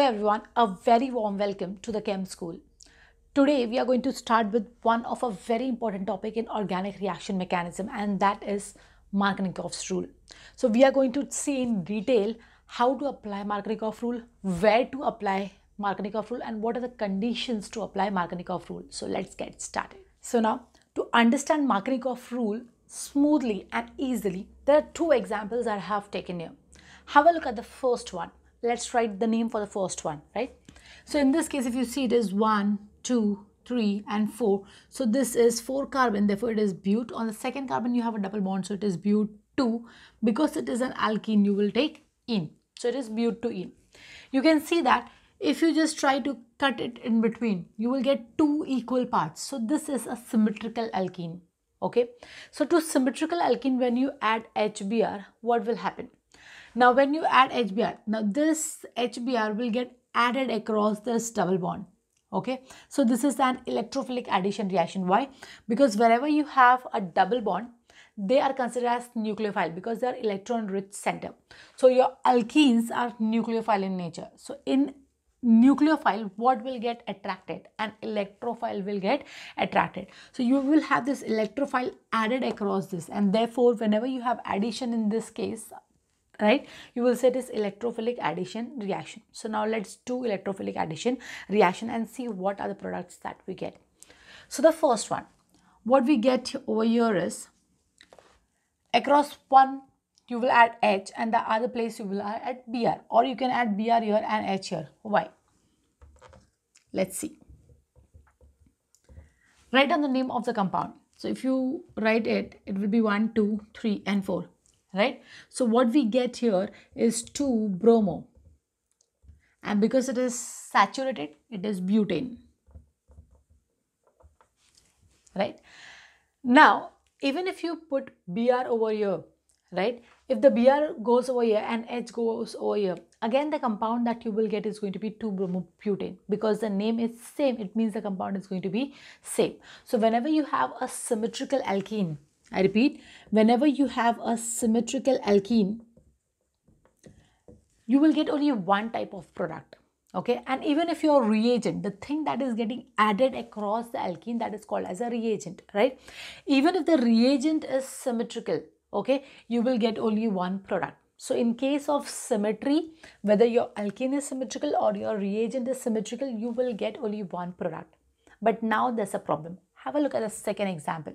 Hello everyone, a very warm welcome to the Chem School. Today we are going to start with one of a very important topic in organic reaction mechanism and that is Markovnikov's rule. So we are going to see in detail how to apply Markovnikov rule, where to apply Markovnikov rule and what are the conditions to apply Markovnikov rule. So let's get started. So now to understand Markovnikov rule smoothly and easily, there are two examples I have taken here. Have a look at the first one let's write the name for the first one, right? So in this case, if you see it is 1, 2, 3 and 4. So this is 4 carbon, therefore it is bute. On the second carbon, you have a double bond, so it is bute 2. Because it is an alkene, you will take in. So it is bute 2 in. You can see that if you just try to cut it in between, you will get two equal parts. So this is a symmetrical alkene, okay? So to symmetrical alkene, when you add HBr, what will happen? Now when you add HBr, now this HBr will get added across this double bond. Okay, so this is an electrophilic addition reaction. Why? Because wherever you have a double bond, they are considered as nucleophile because they are electron rich center. So your alkenes are nucleophile in nature. So in nucleophile what will get attracted and electrophile will get attracted so you will have this electrophile added across this and therefore whenever you have addition in this case right you will say this electrophilic addition reaction so now let's do electrophilic addition reaction and see what are the products that we get so the first one what we get over here is across one you will add H and the other place you will add BR or you can add BR here and H here. Why? Let's see. Write down the name of the compound. So if you write it, it will be 1, 2, 3 and 4 right? So what we get here is 2 bromo. And because it is saturated, it is butane, right? Now, even if you put BR over here, right? If the BR goes over here and H goes over here, again the compound that you will get is going to be 2 butane because the name is same. It means the compound is going to be same. So whenever you have a symmetrical alkene, I repeat, whenever you have a symmetrical alkene, you will get only one type of product. Okay, and even if your reagent, the thing that is getting added across the alkene that is called as a reagent, right? Even if the reagent is symmetrical, okay, you will get only one product. So in case of symmetry, whether your alkene is symmetrical or your reagent is symmetrical, you will get only one product. But now there's a problem. Have a look at the second example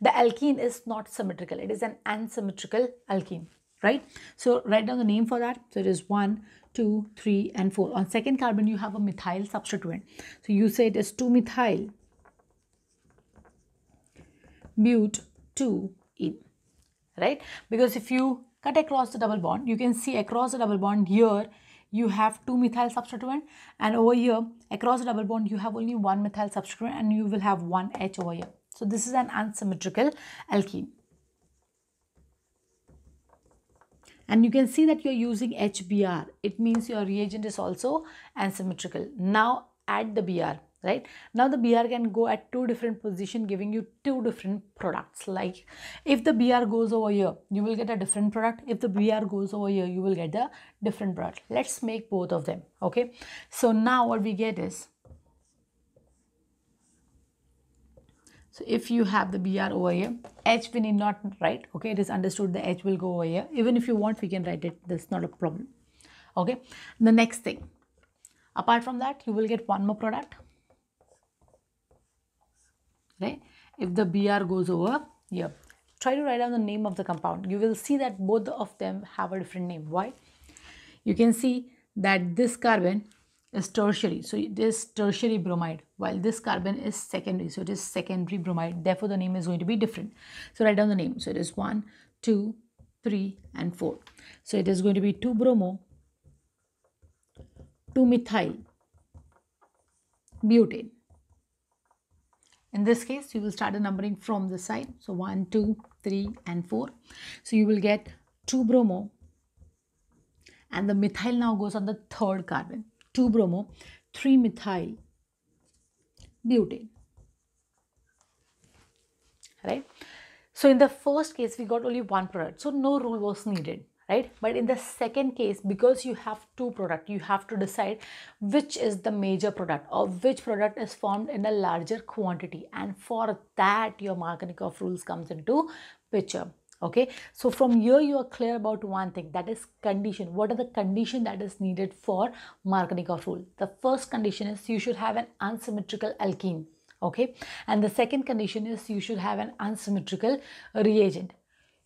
the alkene is not symmetrical. It is an unsymmetrical alkene, right? So write down the name for that. So it is 1, 2, 3 and 4. On second carbon, you have a methyl substituent. So you say it is 2-methyl mute 2 e, right? Because if you cut across the double bond, you can see across the double bond here, you have two methyl substituent and over here across the double bond you have only one methyl substituent and you will have one H over here. So this is an unsymmetrical alkene. And you can see that you're using HBr. It means your reagent is also unsymmetrical. Now add the Br, right? Now the Br can go at two different position giving you two different products. Like if the Br goes over here, you will get a different product. If the Br goes over here, you will get a different product. Let's make both of them, okay? So now what we get is So if you have the BR over here, H we need not write. Okay, it is understood the H will go over here. Even if you want, we can write it. That's not a problem. Okay, the next thing. Apart from that, you will get one more product. Right? If the BR goes over here, try to write down the name of the compound. You will see that both of them have a different name. Why? You can see that this carbon is tertiary so this tertiary bromide while this carbon is secondary so it is secondary bromide therefore the name is going to be different so write down the name so it one, two, three, and 4 so it is going to be 2 bromo 2 methyl butane in this case you will start the numbering from this side so one, two, three, and 4 so you will get 2 bromo and the methyl now goes on the third carbon 2 bromo 3 methyl butane right so in the first case we got only one product so no rule was needed right but in the second case because you have two product you have to decide which is the major product or which product is formed in a larger quantity and for that your marketing of rules comes into picture okay so from here you are clear about one thing that is condition what are the condition that is needed for markovnikov rule the first condition is you should have an unsymmetrical alkene okay and the second condition is you should have an unsymmetrical reagent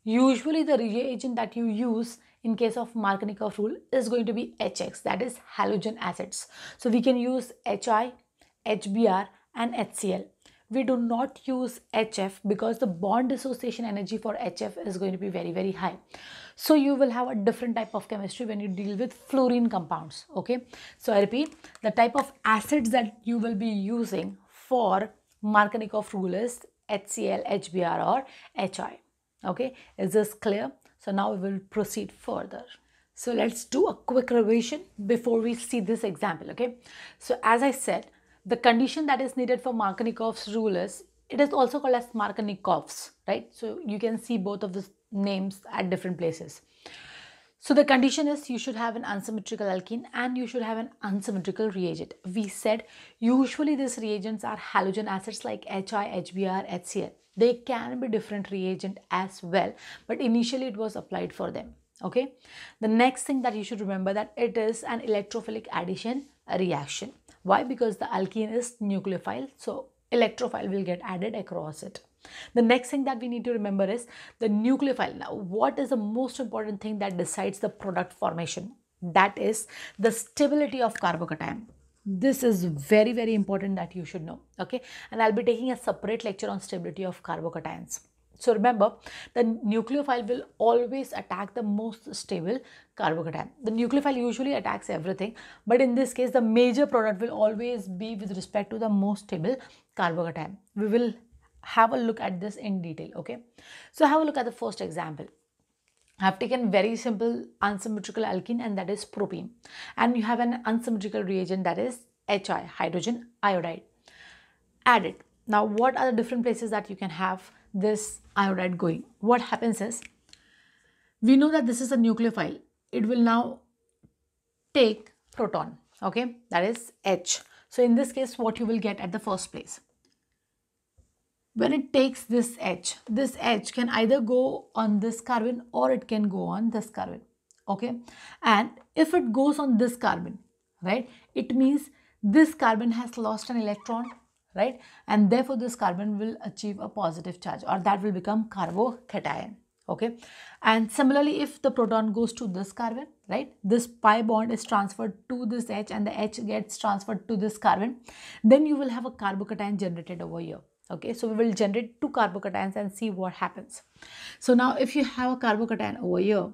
usually the reagent that you use in case of markovnikov rule is going to be hx that is halogen acids so we can use hi hbr and hcl we do not use HF because the bond dissociation energy for HF is going to be very, very high. So you will have a different type of chemistry when you deal with fluorine compounds, okay? So I repeat, the type of acids that you will be using for Markovnikov rule is HCl, HBr or HI, okay? Is this clear? So now we will proceed further. So let's do a quick revision before we see this example, okay? So as I said, the condition that is needed for Markovnikov's rule is it is also called as Markovnikov's, right? So you can see both of the names at different places. So the condition is you should have an unsymmetrical alkene and you should have an unsymmetrical reagent. We said usually these reagents are halogen acids like HI, HBr, HCl. They can be different reagent as well, but initially it was applied for them. Okay. The next thing that you should remember that it is an electrophilic addition reaction. Why? Because the alkene is nucleophile, so electrophile will get added across it. The next thing that we need to remember is the nucleophile. Now, what is the most important thing that decides the product formation? That is the stability of carbocation this is very very important that you should know okay and i'll be taking a separate lecture on stability of carbocations so remember, the nucleophile will always attack the most stable carbocation. The nucleophile usually attacks everything, but in this case, the major product will always be with respect to the most stable carbocation. We will have a look at this in detail, okay? So have a look at the first example. I have taken very simple unsymmetrical alkene and that is propene. And you have an unsymmetrical reagent that is HI, hydrogen iodide. Add it. Now, what are the different places that you can have this iodide going. What happens is, we know that this is a nucleophile. It will now take proton, okay? That is H. So in this case, what you will get at the first place. When it takes this H, this H can either go on this carbon or it can go on this carbon, okay? And if it goes on this carbon, right, it means this carbon has lost an electron right? And therefore, this carbon will achieve a positive charge or that will become carbocation, okay? And similarly, if the proton goes to this carbon, right, this pi bond is transferred to this H and the H gets transferred to this carbon, then you will have a carbocation generated over here. Okay, so we will generate two carbocations and see what happens. So now if you have a carbocation over here,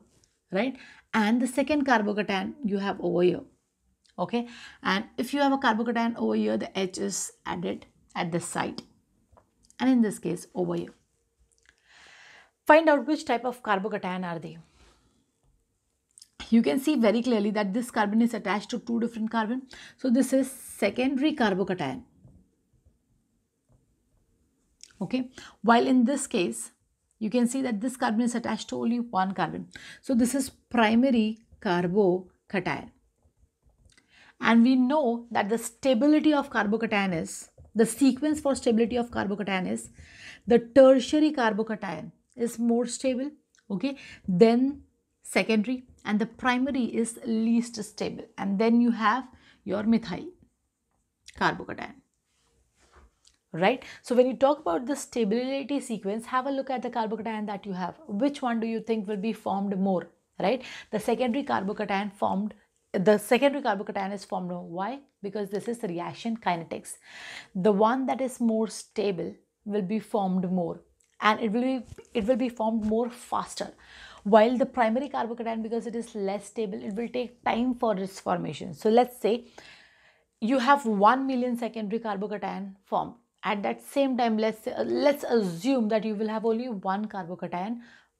right, and the second carbocation you have over here, okay and if you have a carbocation over here the H is added at this side and in this case over here. Find out which type of carbocation are they. You can see very clearly that this carbon is attached to two different carbon. So this is secondary carbocation. Okay, while in this case, you can see that this carbon is attached to only one carbon. So this is primary carbocation. And we know that the stability of carbocation is, the sequence for stability of carbocation is, the tertiary carbocation is more stable, okay, then secondary and the primary is least stable. And then you have your methyl carbocation right so when you talk about the stability sequence have a look at the carbocation that you have which one do you think will be formed more right the secondary carbocation formed the secondary carbocation is formed. Why? Because this is reaction kinetics. The one that is more stable will be formed more and it will be it will be formed more faster while the primary carbocation because it is less stable it will take time for its formation so let's say you have 1 million secondary carbocation formed at that same time let's say, let's assume that you will have only one carbocation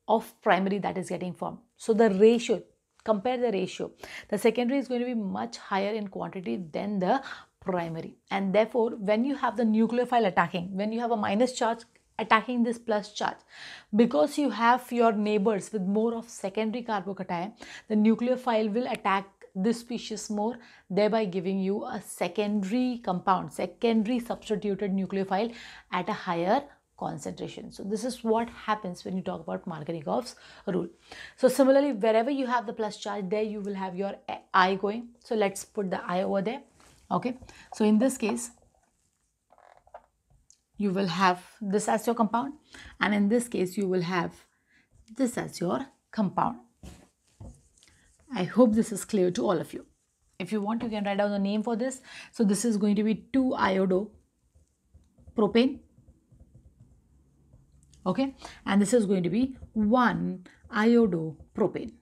of primary that is getting formed so the ratio compare the ratio the secondary is going to be much higher in quantity than the primary and therefore when you have the nucleophile attacking when you have a minus charge attacking this plus charge because you have your neighbors with more of secondary carbocation the nucleophile will attack this species more thereby giving you a secondary compound secondary substituted nucleophile at a higher concentration. So this is what happens when you talk about Markovnikov's rule. So similarly, wherever you have the plus charge, there you will have your I going. So let's put the I over there. Okay. So in this case, you will have this as your compound and in this case, you will have this as your compound. I hope this is clear to all of you. If you want, you can write down the name for this. So this is going to be 2-iodo propane okay and this is going to be 1 iodopropane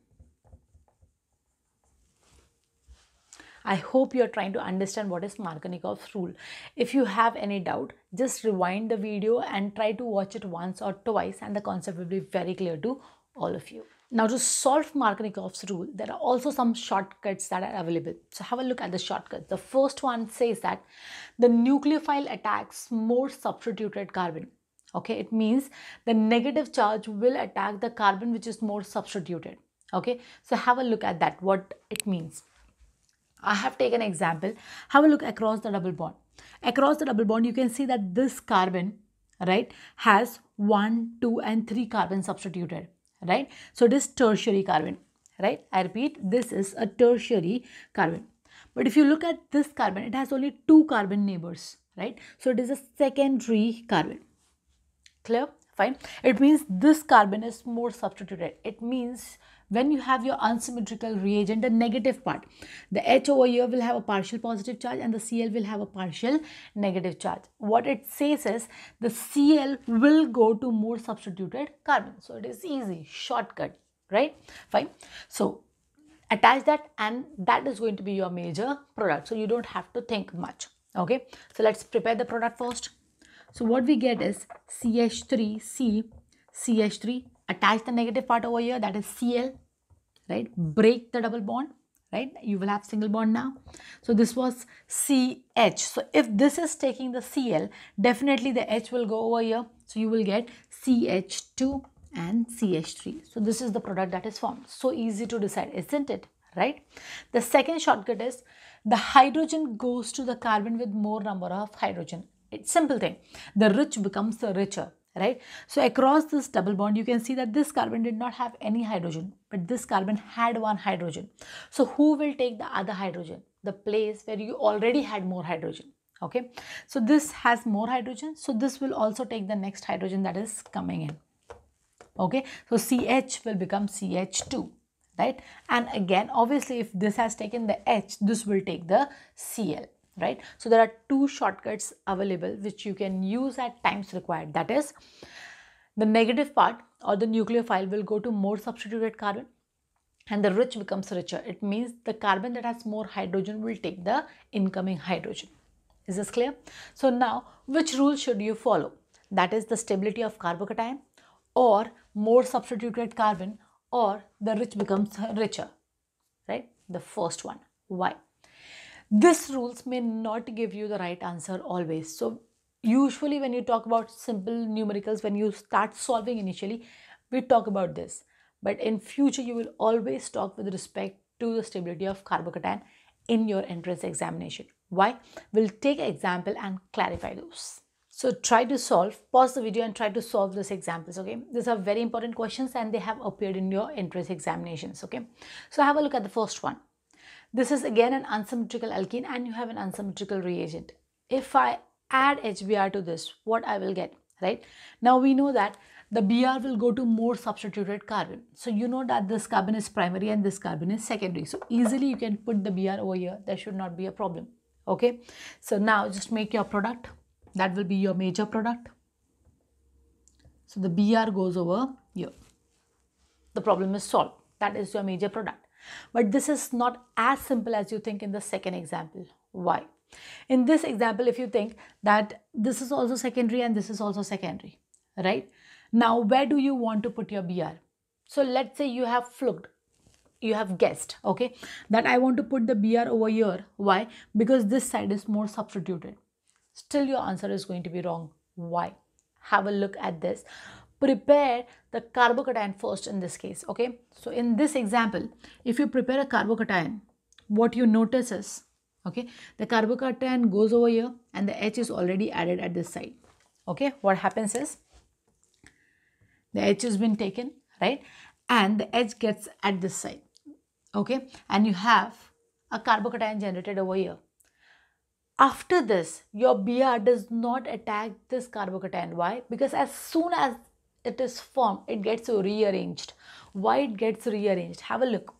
I hope you're trying to understand what is Markovnikov's rule. If you have any doubt, just rewind the video and try to watch it once or twice and the concept will be very clear to all of you. Now to solve Markovnikov's rule, there are also some shortcuts that are available. So have a look at the shortcuts. The first one says that the nucleophile attacks more substituted carbon okay it means the negative charge will attack the carbon which is more substituted okay so have a look at that what it means i have taken example have a look across the double bond across the double bond you can see that this carbon right has one two and three carbon substituted right so this tertiary carbon right i repeat this is a tertiary carbon but if you look at this carbon it has only two carbon neighbors right so it is a secondary carbon clear fine it means this carbon is more substituted it means when you have your unsymmetrical reagent the negative part the H over here will have a partial positive charge and the Cl will have a partial negative charge what it says is the Cl will go to more substituted carbon so it is easy shortcut right fine so attach that and that is going to be your major product so you don't have to think much okay so let's prepare the product first so what we get is CH3C, CH3, attach the negative part over here, that is Cl, right? Break the double bond, right? You will have single bond now. So this was CH. So if this is taking the Cl, definitely the H will go over here. So you will get CH2 and CH3. So this is the product that is formed. So easy to decide, isn't it? Right? The second shortcut is the hydrogen goes to the carbon with more number of hydrogen. It's simple thing. The rich becomes the richer, right? So across this double bond, you can see that this carbon did not have any hydrogen, but this carbon had one hydrogen. So who will take the other hydrogen? The place where you already had more hydrogen, okay? So this has more hydrogen. So this will also take the next hydrogen that is coming in, okay? So CH will become CH2, right? And again, obviously, if this has taken the H, this will take the Cl right so there are two shortcuts available which you can use at times required that is the negative part or the nucleophile will go to more substituted carbon and the rich becomes richer it means the carbon that has more hydrogen will take the incoming hydrogen is this clear so now which rule should you follow that is the stability of carbocation or more substituted carbon or the rich becomes richer right the first one why this rules may not give you the right answer always. So usually when you talk about simple numericals, when you start solving initially, we talk about this. But in future, you will always talk with respect to the stability of carbocation in your entrance examination. Why? We'll take an example and clarify those. So try to solve, pause the video and try to solve those examples, okay? These are very important questions and they have appeared in your entrance examinations, okay? So have a look at the first one. This is again an unsymmetrical alkene and you have an unsymmetrical reagent. If I add HBr to this, what I will get, right? Now we know that the Br will go to more substituted carbon. So you know that this carbon is primary and this carbon is secondary. So easily you can put the Br over here. There should not be a problem, okay? So now just make your product. That will be your major product. So the Br goes over here. The problem is solved. That is your major product. But this is not as simple as you think in the second example. Why? In this example, if you think that this is also secondary and this is also secondary, right? Now, where do you want to put your BR? So let's say you have fluked, you have guessed, okay, that I want to put the BR over here. Why? Because this side is more substituted. Still, your answer is going to be wrong. Why? Have a look at this prepare the carbocation first in this case okay so in this example if you prepare a carbocation what you notice is okay the carbocation goes over here and the H is already added at this side okay what happens is the H has been taken right and the H gets at this side okay and you have a carbocation generated over here after this your BR does not attack this carbocation why because as soon as it is formed, it gets rearranged. Why it gets rearranged? Have a look.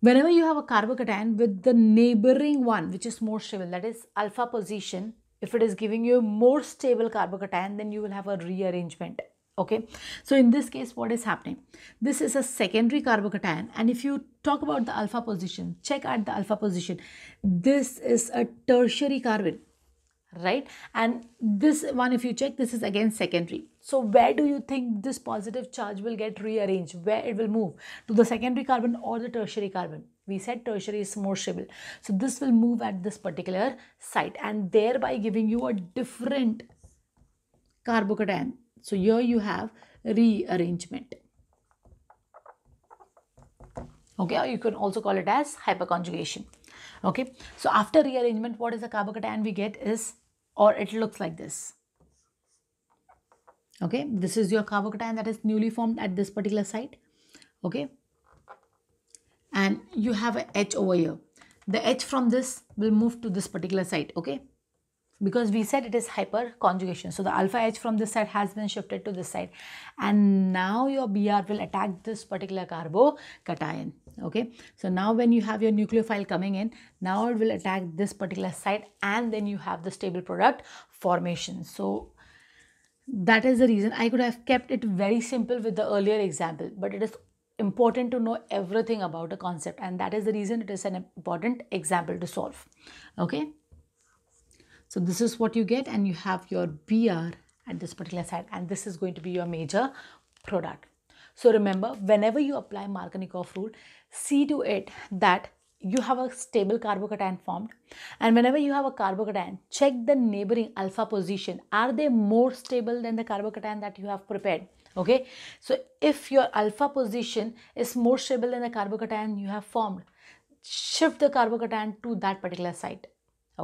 Whenever you have a carbocation with the neighboring one, which is more stable, that is alpha position, if it is giving you a more stable carbocation, then you will have a rearrangement okay so in this case what is happening this is a secondary carbocation and if you talk about the alpha position check at the alpha position this is a tertiary carbon right and this one if you check this is again secondary so where do you think this positive charge will get rearranged where it will move to the secondary carbon or the tertiary carbon we said tertiary is more stable so this will move at this particular site and thereby giving you a different carbocation so here you have rearrangement okay or you can also call it as hyperconjugation okay so after rearrangement what is the carbocation we get is or it looks like this. Okay, this is your carbocation that is newly formed at this particular site. Okay, and you have edge over here. The H from this will move to this particular site. Okay, because we said it is hyper conjugation. So the alpha H from this side has been shifted to this side. And now your BR will attack this particular carbocation okay so now when you have your nucleophile coming in now it will attack this particular site and then you have the stable product formation so that is the reason i could have kept it very simple with the earlier example but it is important to know everything about a concept and that is the reason it is an important example to solve okay so this is what you get and you have your br at this particular site and this is going to be your major product so remember whenever you apply markovnikov rule see to it that you have a stable carbocation formed and whenever you have a carbocation check the neighboring alpha position are they more stable than the carbocation that you have prepared okay so if your alpha position is more stable than the carbocation you have formed shift the carbocation to that particular site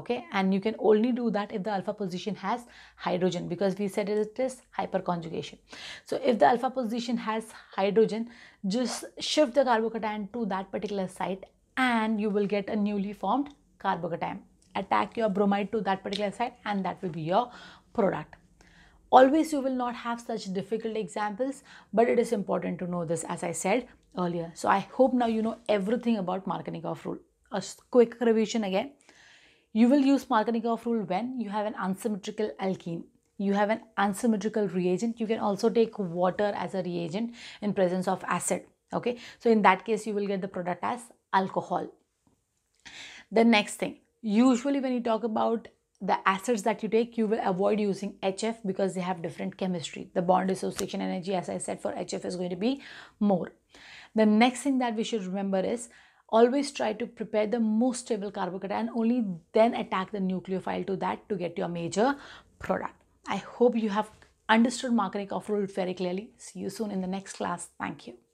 okay and you can only do that if the alpha position has hydrogen because we said it is hyperconjugation so if the alpha position has hydrogen just shift the carbocation to that particular site and you will get a newly formed carbocation attack your bromide to that particular site and that will be your product always you will not have such difficult examples but it is important to know this as i said earlier so i hope now you know everything about marketing of rule a quick revision again you will use Markovnikov rule when you have an unsymmetrical alkene. You have an unsymmetrical reagent. You can also take water as a reagent in presence of acid. Okay, so in that case, you will get the product as alcohol. The next thing, usually when you talk about the acids that you take you will avoid using hf because they have different chemistry the bond dissociation energy as i said for hf is going to be more the next thing that we should remember is always try to prepare the most stable carbocation and only then attack the nucleophile to that to get your major product. I hope you have understood marketing of very clearly. See you soon in the next class. Thank you.